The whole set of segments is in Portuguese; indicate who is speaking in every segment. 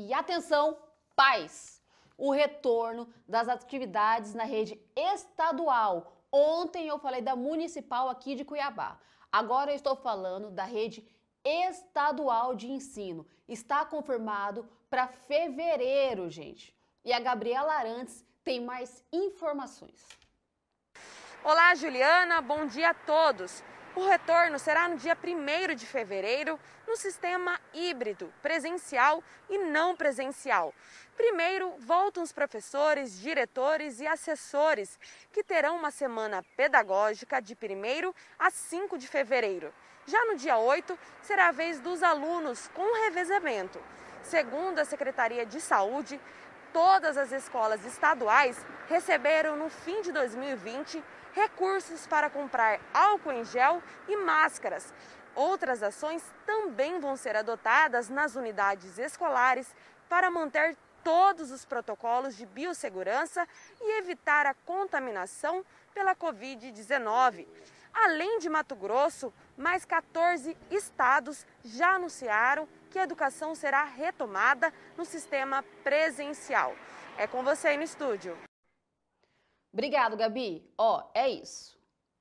Speaker 1: E atenção, pais! O retorno das atividades na rede estadual. Ontem eu falei da municipal aqui de Cuiabá. Agora eu estou falando da rede estadual de ensino. Está confirmado para fevereiro, gente. E a Gabriela Arantes tem mais informações.
Speaker 2: Olá, Juliana. Bom dia a todos. O retorno será no dia 1 de fevereiro, no sistema híbrido, presencial e não presencial. Primeiro, voltam os professores, diretores e assessores, que terão uma semana pedagógica de 1 a 5 de fevereiro. Já no dia 8, será a vez dos alunos com revezamento. Segundo a Secretaria de Saúde, todas as escolas estaduais receberam no fim de 2020 recursos para comprar álcool em gel e máscaras. Outras ações também vão ser adotadas nas unidades escolares para manter todos os protocolos de biossegurança e evitar a contaminação pela Covid-19. Além de Mato Grosso, mais 14 estados já anunciaram que a educação será retomada no sistema presencial. É com você aí no estúdio.
Speaker 1: Obrigado, Gabi. Ó, oh, é isso.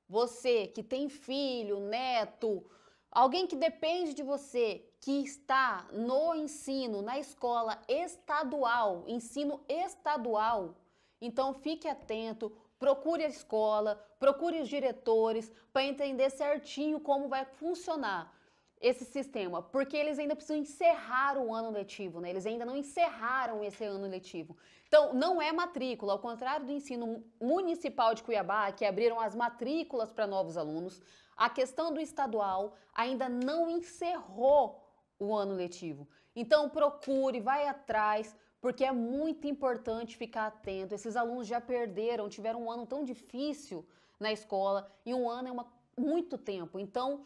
Speaker 1: Você que tem filho, neto, alguém que depende de você, que está no ensino, na escola estadual, ensino estadual, então fique atento, procure a escola, procure os diretores para entender certinho como vai funcionar esse sistema, porque eles ainda precisam encerrar o ano letivo, né? Eles ainda não encerraram esse ano letivo. Então, não é matrícula, ao contrário do ensino municipal de Cuiabá, que abriram as matrículas para novos alunos, a questão do estadual ainda não encerrou o ano letivo. Então, procure, vai atrás, porque é muito importante ficar atento. Esses alunos já perderam, tiveram um ano tão difícil na escola e um ano é uma, muito tempo. Então,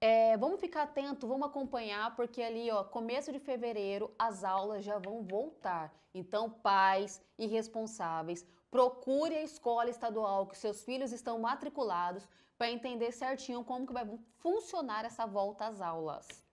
Speaker 1: é, vamos ficar atento, vamos acompanhar, porque ali, ó, começo de fevereiro, as aulas já vão voltar. Então, pais e responsáveis, procure a escola estadual que seus filhos estão matriculados para entender certinho como que vai funcionar essa volta às aulas.